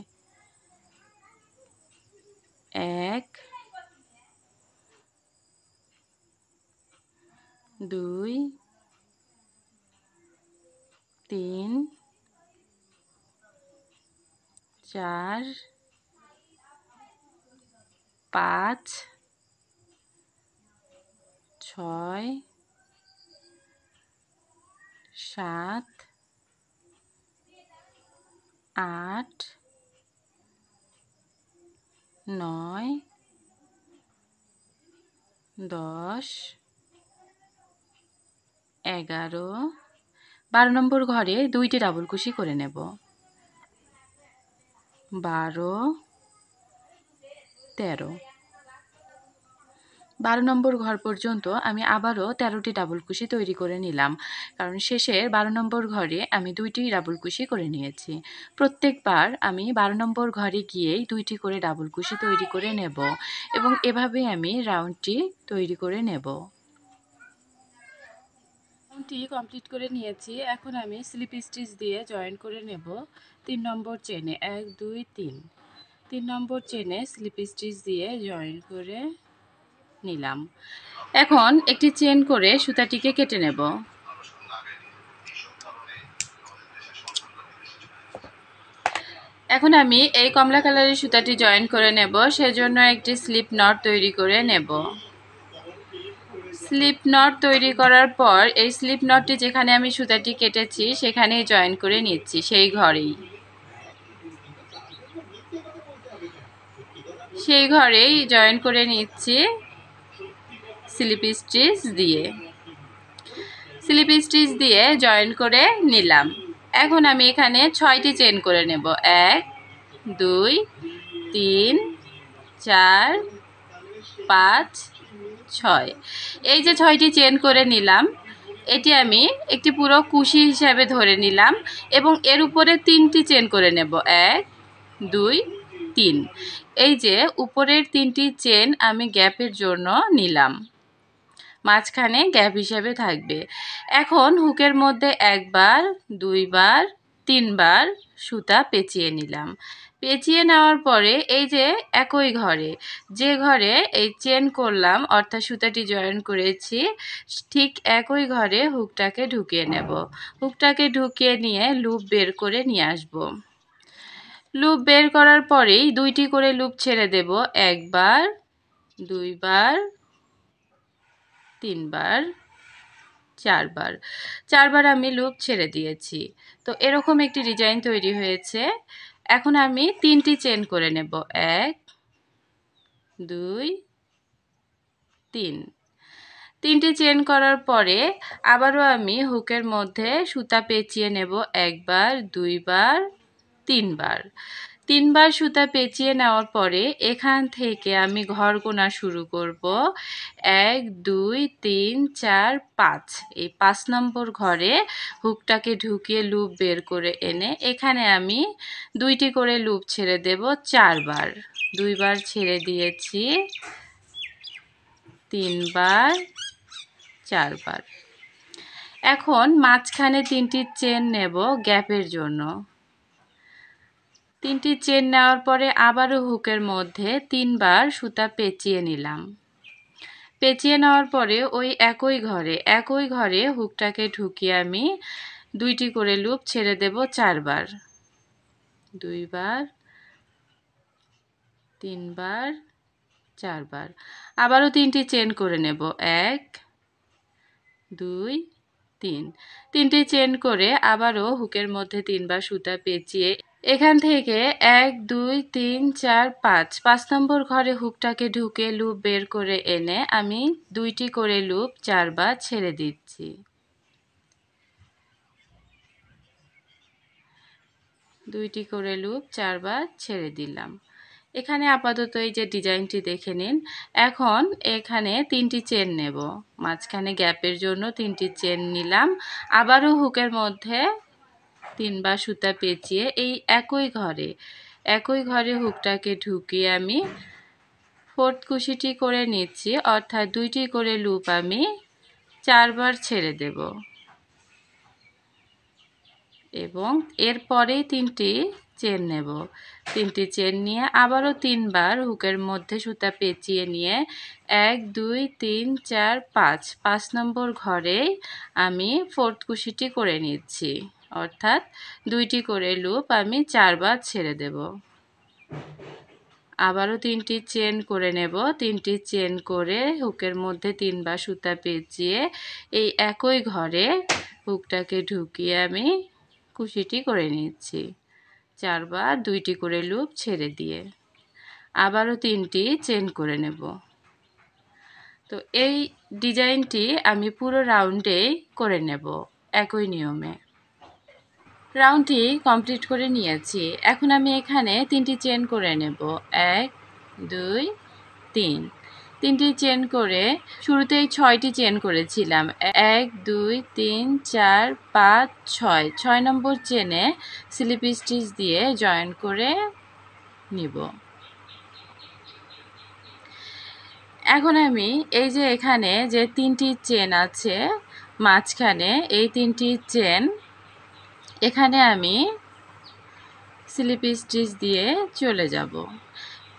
এক দুই তিন চার পাঁচ ছয় সাত আট নয় দশ এগারো বারো নম্বর ঘরে দুইটি ডাবল কুশি করে নেব বারো তেরো বারো নম্বর ঘর পর্যন্ত আমি আবারও তেরোটি ডাবল কুশি তৈরি করে নিলাম কারণ শেষের বারো নম্বর ঘরে আমি দুইটি ডাবল কুশি করে নিয়েছি প্রত্যেকবার আমি বারো নম্বর ঘরে গিয়েই দুইটি করে ডাবল কুশি তৈরি করে নেব এবং এভাবে আমি রাউন্ডটি তৈরি করে নেব রাউন্ডটি কমপ্লিট করে নিয়েছি এখন আমি স্লিপ স্টিচ দিয়ে জয়েন করে নেব তিন নম্বর চেনে এক দুই তিন তিন নম্বর চেনে স্লিপ স্টিচ দিয়ে জয়েন করে নিলাম এখন একটি চেন করে সুতাটিকে কেটে নেব এখন আমি এই কমলা কালারের সুতাটি জয়েন করে নেব সেজন্য একটি স্লিপ নট তৈরি করে নেব স্লিপ নট তৈরি করার পর এই স্লিপ নটটি যেখানে আমি সুতাটি কেটেছি সেখানেই জয়েন করে নিচ্ছি সেই ঘরেই সেই ঘরেই জয়েন করে নিচ্ছি স্লিপি স্টিচ দিয়ে স্লিপি স্টিচ দিয়ে জয়েন করে নিলাম এখন আমি এখানে ছয়টি চেন করে নেব এক দুই তিন চার পাঁচ ছয় এই যে ছয়টি চেন করে নিলাম এটি আমি একটি পুরো কুশি হিসাবে ধরে নিলাম এবং এর উপরে তিনটি চেন করে নেব এক দুই তিন এই যে উপরের তিনটি চেন আমি গ্যাপের জন্য নিলাম মাঝখানে গ্যাপ হিসেবে থাকবে এখন হুকের মধ্যে একবার দুইবার তিনবার সুতা পেঁচিয়ে নিলাম পেঁচিয়ে নেওয়ার পরে এই যে একই ঘরে যে ঘরে এই চেন করলাম অর্থাৎ সুতাটি জয়েন করেছি ঠিক একই ঘরে হুকটাকে ঢুকিয়ে নেব হুকটাকে ঢুকিয়ে নিয়ে লুপ বের করে নিয়ে আসব লুপ বের করার পরেই দুইটি করে লুপ ছেড়ে দেব একবার দুইবার তিনবার চারবার চারবার আমি লুপ ছেড়ে দিয়েছি তো এরকম একটি ডিজাইন তৈরি হয়েছে এখন আমি তিনটি চেন করে নেব এক দুই তিন তিনটি চেন করার পরে আবারও আমি হুকের মধ্যে সুতা পেঁচিয়ে নেব একবার দুইবার তিনবার তিনবার সুতা পেঁচিয়ে নেওয়ার পরে এখান থেকে আমি ঘর গোনা শুরু করব এক দুই তিন চার পাঁচ এই পাঁচ নম্বর ঘরে হুকটাকে ঢুকিয়ে লুপ বের করে এনে এখানে আমি দুইটি করে লুপ ছেড়ে দেব চারবার দুইবার ছেড়ে দিয়েছি তিনবার চারবার এখন মাঝখানে তিনটি চেন নেব গ্যাপের জন্য তিনটি চেন নেওয়ার পরে আবারও হুকের মধ্যে তিনবার সুতা পেঁচিয়ে নিলাম পেঁচিয়ে নেওয়ার পরে ওই একই ঘরে একই ঘরে হুকটাকে ঢুকিয়ে আমি দুইটি করে লুপ ছেড়ে দেব চারবার দুইবার তিনবার চারবার আবারও তিনটি চেন করে নেব এক দুই তিন তিনটি চেন করে আবারও হুকের মধ্যে তিনবার সুতা পেঁচিয়ে এখান থেকে এক দুই তিন চার পাঁচ পাঁচ নম্বর ঘরে হুকটাকে ঢুকে লুপ বের করে এনে আমি দুইটি করে লুপ চারবার ছেড়ে দিচ্ছি দুইটি করে লুপ চারবার ছেড়ে দিলাম এখানে আপাতত এই যে ডিজাইনটি দেখে নিন এখন এখানে তিনটি চেন নেব মাঝখানে গ্যাপের জন্য তিনটি চেন নিলাম আবারও হুকের মধ্যে তিনবার সুতা পেঁচিয়ে এই একই ঘরে একই ঘরে হুকটাকে ঢুকিয়ে আমি ফোর্থ কুশিটি করে নিচ্ছি অর্থাৎ দুইটি করে লুপ আমি চারবার ছেড়ে দেব এবং এরপরেই তিনটি চেন নেব তিনটি চেন নিয়ে আবারও তিনবার হুকের মধ্যে সুতা পেঁচিয়ে নিয়ে এক দুই তিন চার পাঁচ পাঁচ নম্বর ঘরেই আমি ফোর্থ কুশিটি করে নিচ্ছি অর্থাৎ দুইটি করে লুপ আমি চারবার ছেড়ে দেব আবারও তিনটি চেন করে নেব তিনটি চেন করে হুকের মধ্যে তিনবার সুতা পেঁচিয়ে এই একই ঘরে হুকটাকে ঢুকিয়ে আমি কুশিটি করে নিচ্ছি চারবার দুইটি করে লুপ ছেড়ে দিয়ে আবারও তিনটি চেন করে নেব তো এই ডিজাইনটি আমি পুরো রাউন্ডেই করে নেব একই নিয়মে রাউন্ডটি কমপ্লিট করে নিয়েছি এখন আমি এখানে তিনটি চেন করে নেব এক দুই তিন তিনটি চেন করে শুরুতেই ছয়টি চেন করেছিলাম এক দুই তিন চার পাঁচ ছয় ছয় নম্বর চেনে স্লিপ স্টিচ দিয়ে জয়েন করে নিব এখন আমি এই যে এখানে যে তিনটি চেন আছে মাঝখানে এই তিনটি চেন এখানে আমি স্লিপ স্টিচ দিয়ে চলে যাব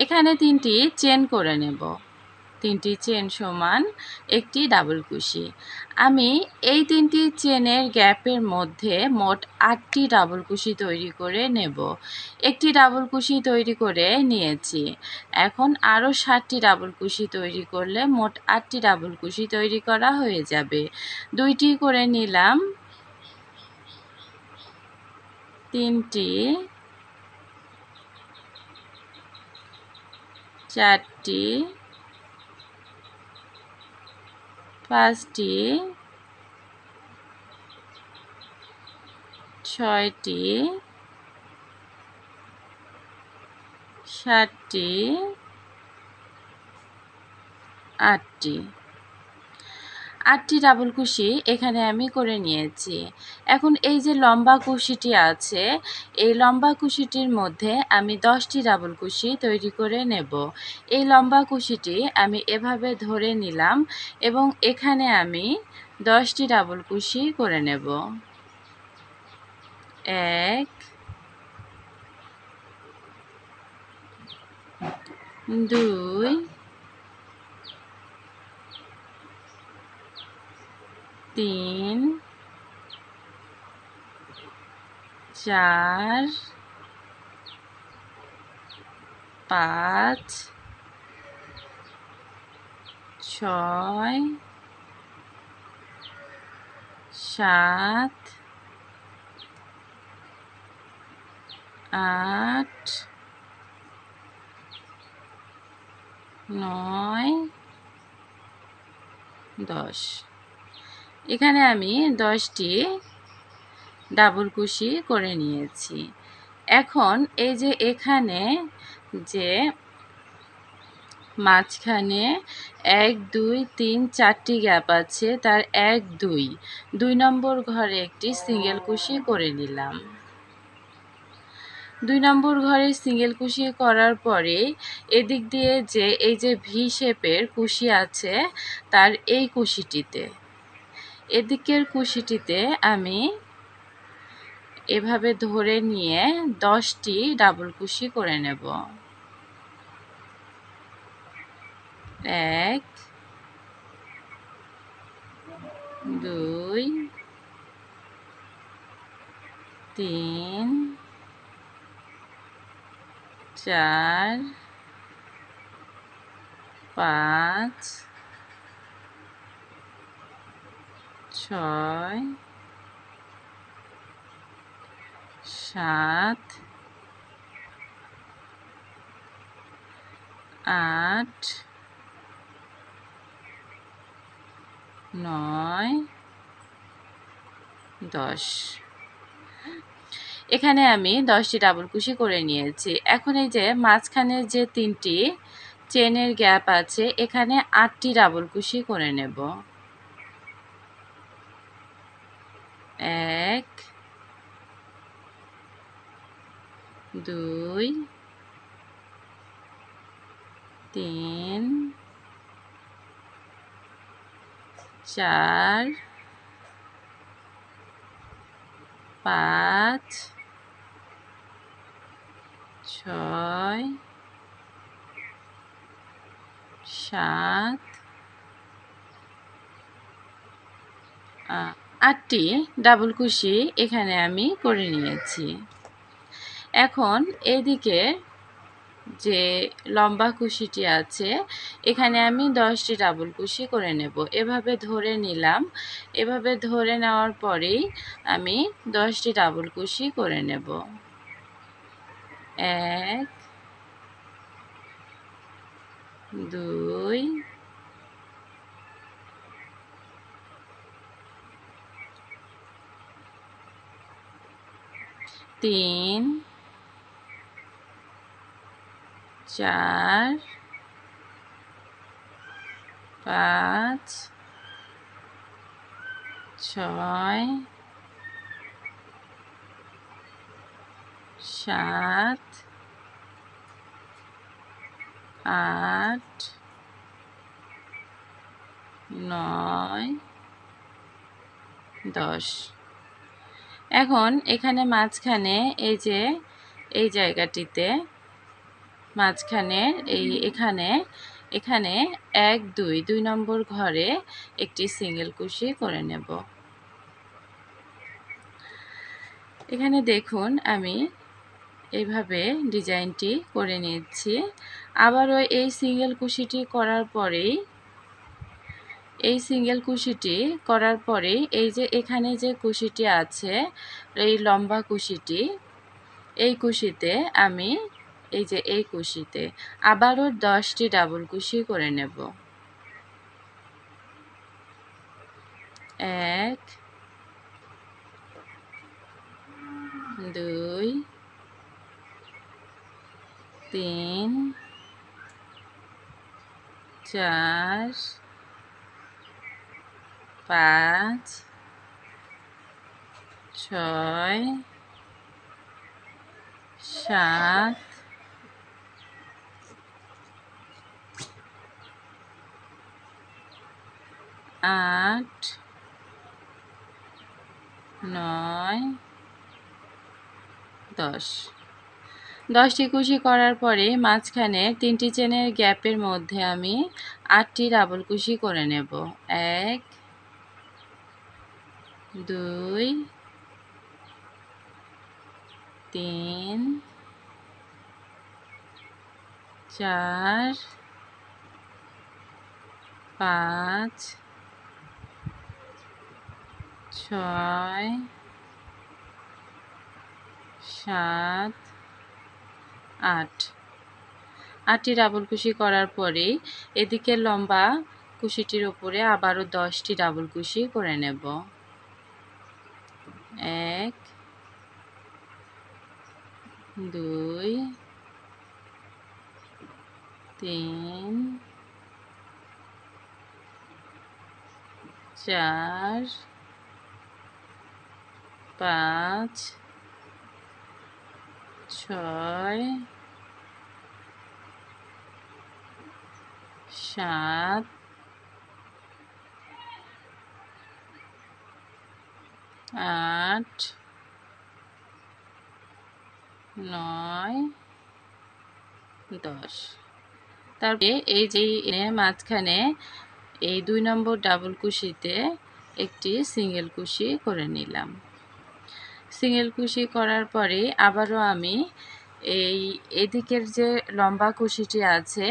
এখানে তিনটি চেন করে নেব তিনটি চেন সমান একটি ডাবল কুশি আমি এই তিনটি চেনের গ্যাপের মধ্যে মোট আটটি ডাবল কুশি তৈরি করে নেব একটি ডাবল কুশি তৈরি করে নিয়েছি এখন আরও ষাটটি ডাবল কুশি তৈরি করলে মোট আটটি ডাবল কুশি তৈরি করা হয়ে যাবে দুইটি করে নিলাম তিনটি চারটি পাঁচটি ছয়টি সাতটি আটটি আটটি ডাবল কুশি এখানে আমি করে নিয়েছি এখন এই যে লম্বা কুশিটি আছে এই লম্বা কুশিটির মধ্যে আমি দশটি ডাবল কুশি তৈরি করে নেব এই লম্বা কুশিটি আমি এভাবে ধরে নিলাম এবং এখানে আমি দশটি ডাবল কুশি করে নেব এক দুই তিন চার পাঁচ ছয় সাত আট নয় দশ এখানে আমি দশটি ডাবল কুশি করে নিয়েছি এখন এই যে এখানে যে মাঝখানে এক দুই তিন চারটি গ্যাপ আছে তার এক দুই দুই নম্বর ঘরে একটি সিঙ্গেল কুশি করে নিলাম দুই নম্বর ঘরে সিঙ্গেল কুশি করার পরে এদিক দিয়ে যে এই যে ভি শেপের কুশি আছে তার এই কুশিটিতে এদিকের কুশিটিতে আমি এভাবে ধরে নিয়ে দশটি ডাবল কুশি করে নেব এক দুই তিন চার পাঁচ ছয় সাত আট নয় দশ এখানে আমি দশটি ডাবল কুশি করে নিয়েছি এখন এই যে মাঝখানে যে তিনটি চেনের গ্যাপ আছে এখানে আটটি ডাবল কুশি করে নেব এক দুই তিন চার পাঁচ ছয় সাত আট আটটি ডাবল কুশি এখানে আমি করে নিয়েছি এখন এদিকে যে লম্বা কুশিটি আছে এখানে আমি দশটি ডাবল কুশি করে নেব এভাবে ধরে নিলাম এভাবে ধরে নেওয়ার পরেই আমি দশটি ডাবল কুশি করে নেব এক দুই তিন চার পাঁচ ছয় সাত আট নয় দশ এখন এখানে মাঝখানে এই যে এই জায়গাটিতে মাঝখানে এই এখানে এখানে এক দুই দুই নম্বর ঘরে একটি সিঙ্গেল কুশি করে নেব এখানে দেখুন আমি এইভাবে ডিজাইনটি করে নিচ্ছি আবারও এই সিঙ্গেল কুশিটি করার পরেই এই সিঙ্গেল কুশিটি করার পরে এই যে এখানে যে কুশিটি আছে এই লম্বা কুশিটি এই কুশিতে আমি এই যে এই কুশিতে আবারও দশটি ডাবল কুশি করে নেব এক দুই তিন চার পাঁচ ছয় সাত আট নয় দশ দশটি কুশি করার পরে মাঝখানে তিনটি চেনের গ্যাপের মধ্যে আমি আটটি ডাবল কুশি করে নেব এক দুই তিন চার পাঁচ ছয় সাত আট আটটির ডাবল কুশি করার পরে এদিকে লম্বা কুশিটির ওপরে আবারও দশটি ডাবল কুশি করে নেব এক দুই তিন চার পাঁচ ছয় সাত আট নয় দশ তারপরে এই যে মাঝখানে এই দুই নম্বর ডাবল কুশিতে একটি সিঙ্গেল কুশি করে নিলাম সিঙ্গেল কুশি করার পরে আবারও আমি এই এদিকের যে লম্বা কুশিটি আছে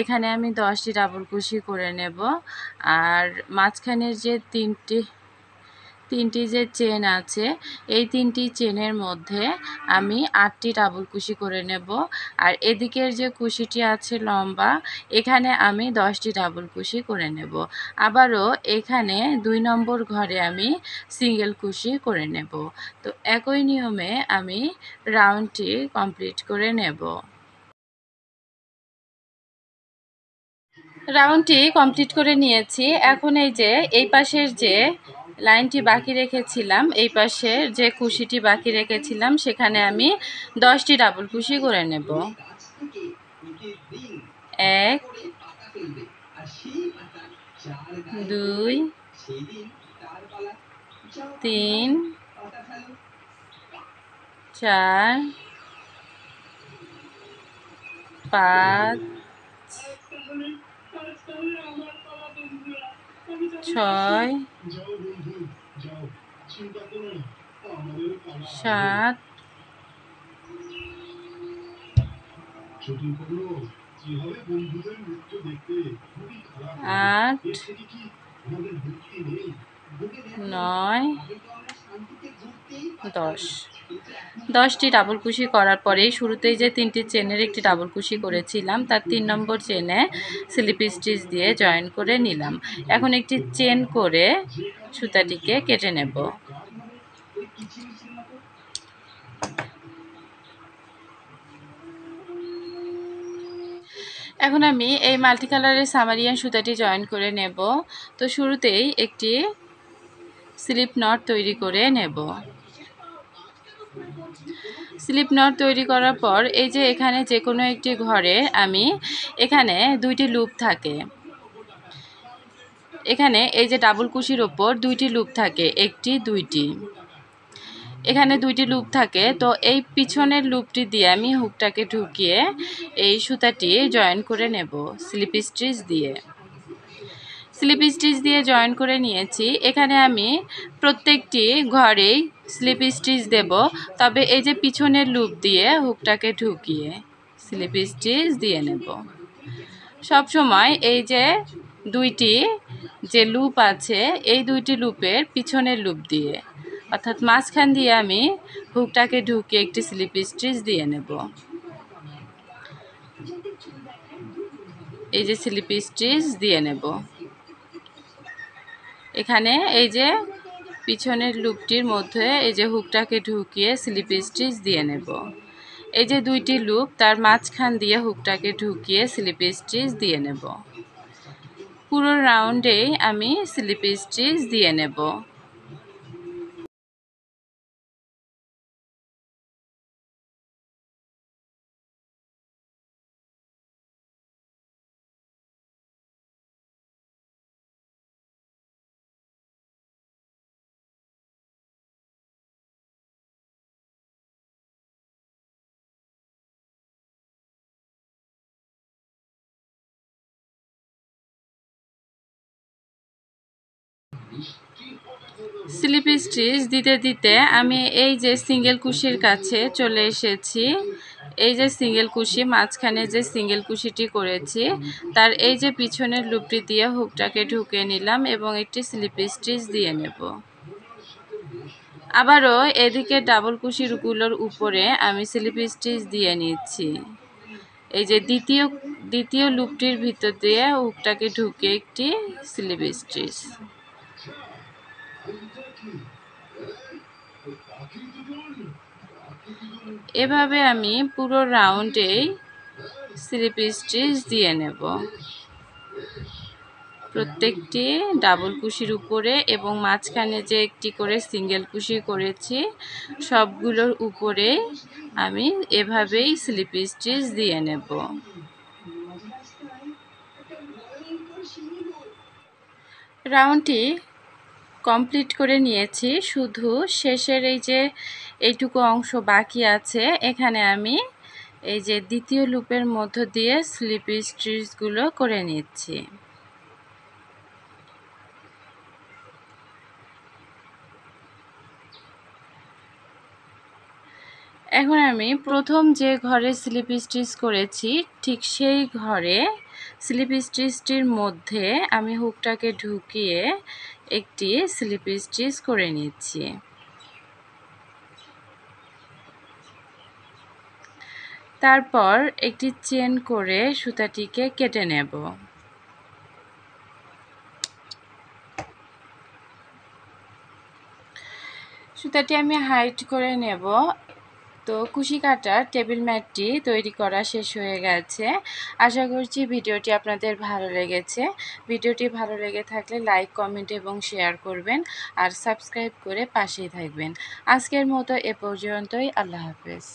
এখানে আমি দশটি ডাবল কুশি করে নেব আর মাঝখানের যে তিনটি তিনটি যে চেন আছে এই তিনটি চেনের মধ্যে আমি আটটি ডাবল কুশি করে নেব আর এদিকের যে কুশিটি আছে লম্বা এখানে আমি দশটি ডাবল কুশি করে নেব আবারও এখানে দুই নম্বর ঘরে আমি সিঙ্গেল কুশি করে নেব তো একই নিয়মে আমি রাউন্ডটি কমপ্লিট করে নেব রাউন্ডটি কমপ্লিট করে নিয়েছি এখন এই যে এই পাশের যে লাইনটি বাকি রেখেছিলাম এই পাশে যে কুশিটি বাকি রেখেছিলাম সেখানে আমি দশটি ডাবল কুশি করে নেব এক দুই তিন চার পাঁচ ছয় সাত আট নয় দশ দশটি ডাবল কুশি করার পরেই শুরুতেই যে তিনটি চেনের একটি ডাবল কুশি করেছিলাম তার তিন নম্বর চেনে স্লিপ স্টিচ দিয়ে জয়েন করে নিলাম এখন একটি চেন করে সুতাটিকে কেটে নেব এখন আমি এই মাল্টি কালারের সামারিয়ান সুতাটি জয়েন করে নেব তো শুরুতেই একটি স্লিপ নট তৈরি করে নেব স্লিপ নট তৈরি করার পর এই যে এখানে যে কোনো একটি ঘরে আমি এখানে দুইটি লুপ থাকে এখানে এই যে ডাবল কুশির ওপর দুইটি লুপ থাকে একটি দুইটি এখানে দুইটি লুপ থাকে তো এই পিছনের লুপটি দিয়ে আমি হুকটাকে ঢুকিয়ে এই সুতাটি জয়েন করে নেব স্লিপ স্টিচ দিয়ে স্লিপ স্টিচ দিয়ে জয়েন করে নিয়েছি এখানে আমি প্রত্যেকটি ঘরেই স্লিপ স্টিচ দেব তবে এই যে পিছনের লুপ দিয়ে হুকটাকে ঢুকিয়ে স্লিপ স্টিচ দিয়ে নেব সব সময় এই যে দুইটি যে লুপ আছে এই দুইটি লুপের পিছনের লুপ দিয়ে অর্থাৎ মাঝখান দিয়ে আমি হুকটাকে ঢুকে একটি স্লিপ স্টিচ দিয়ে নেব এই যে স্লিপ স্টিচ দিয়ে নেব এখানে এই যে পিছনের লুপটির মধ্যে এই যে হুকটাকে ঢুকিয়ে স্লিপ স্টিচ দিয়ে নেব এই যে দুইটি লুপ তার মাঝখান দিয়ে হুকটাকে ঢুকিয়ে স্লিপ স্টিচ দিয়ে নেব পুরো রাউন্ডেই আমি স্লিপ স্টিচ দিয়ে নেব স্টিচ দিতে দিতে আমি এই যে সিঙ্গেল কুশির কাছে চলে এসেছি এই যে সিঙ্গেল কুশি মাঝখানে যে সিঙ্গেল কুশিটি করেছি তার এই যে পিছনের লুপটি দিয়ে হুকটাকে ঢুকে নিলাম এবং একটি স্লিপ স্টিচ দিয়ে নেব আবারও এদিকে ডাবল কুশিরগুলোর উপরে আমি স্লিপ স্টিচ দিয়ে নিচ্ছি এই যে দ্বিতীয় দ্বিতীয় লুপটির ভিতর দিয়ে হুকটাকে ঢুকে একটি স্লিপ স্টিচ এভাবে আমি পুরো রাউন্ডেই স্লিপ স্টিচ দিয়ে নেব প্রত্যেকটি ডাবল কুশির উপরে এবং মাঝখানে যে একটি করে সিঙ্গেল কুশি করেছি সবগুলোর উপরে আমি এভাবেই স্লিপ স্টিচ দিয়ে নেব রাউন্ডটি কমপ্লিট করে নিয়েছি শুধু শেষের এই যে এইটুকু অংশ বাকি আছে এখানে আমি এই যে দ্বিতীয় লুপের মধ্য দিয়ে স্লিপ স্ট্রিচগুলো করে নিচ্ছি এখন আমি প্রথম যে ঘরে স্লিপ স্টিচ করেছি ঠিক সেই ঘরে স্লিপ স্টিচটির মধ্যে আমি হুকটাকে ঢুকিয়ে একটি স্লিপ স্টিচ করে নিচ্ছি তারপর একটি চেন করে সুতাটিকে কেটে নেব সুতাটি আমি হাইট করে নেব তো কুশি কাটার টেবিল ম্যাটটি তৈরি করা শেষ হয়ে গেছে আশা করছি ভিডিওটি আপনাদের ভালো লেগেছে ভিডিওটি ভালো লেগে থাকলে লাইক কমেন্ট এবং শেয়ার করবেন আর সাবস্ক্রাইব করে পাশেই থাকবেন আজকের মতো এ পর্যন্তই আল্লাহ হাফেজ